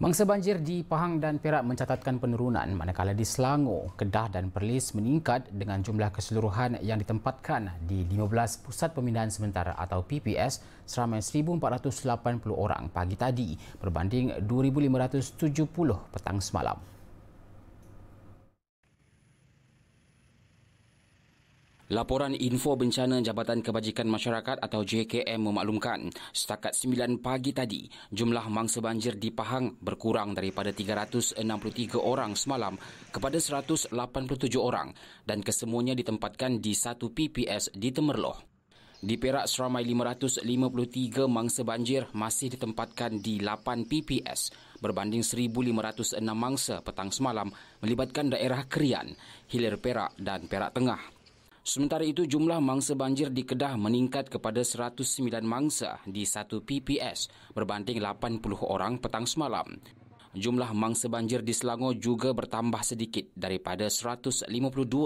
Mangsa banjir di Pahang dan Perak mencatatkan penurunan manakala di Selangor, Kedah dan Perlis meningkat dengan jumlah keseluruhan yang ditempatkan di 15 Pusat Pemindahan Sementara atau PPS seramai 1,480 orang pagi tadi berbanding 2,570 petang semalam. Laporan Info Bencana Jabatan Kebajikan Masyarakat atau JKM memaklumkan setakat 9 pagi tadi jumlah mangsa banjir di Pahang berkurang daripada 363 orang semalam kepada 187 orang dan kesemuanya ditempatkan di satu PPS di Temerloh. Di Perak seramai 553 mangsa banjir masih ditempatkan di 8 PPS berbanding 1506 mangsa petang semalam melibatkan daerah Kerian, Hilir Perak dan Perak Tengah. Sementara itu, jumlah mangsa banjir di Kedah meningkat kepada 109 mangsa di satu PPS berbanding 80 orang petang semalam. Jumlah mangsa banjir di Selangor juga bertambah sedikit daripada 152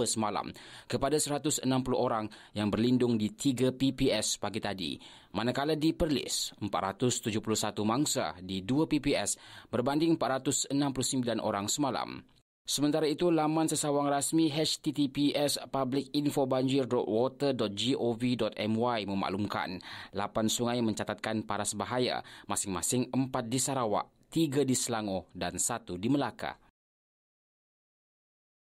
semalam kepada 160 orang yang berlindung di 3 PPS pagi tadi. Manakala di Perlis, 471 mangsa di 2 PPS berbanding 469 orang semalam. Sementara itu, laman sesawang rasmi https publicinfobanjir.water.gov.my memaklumkan lapan sungai mencatatkan paras bahaya, masing-masing 4 di Sarawak, tiga di Selangor dan satu di Melaka.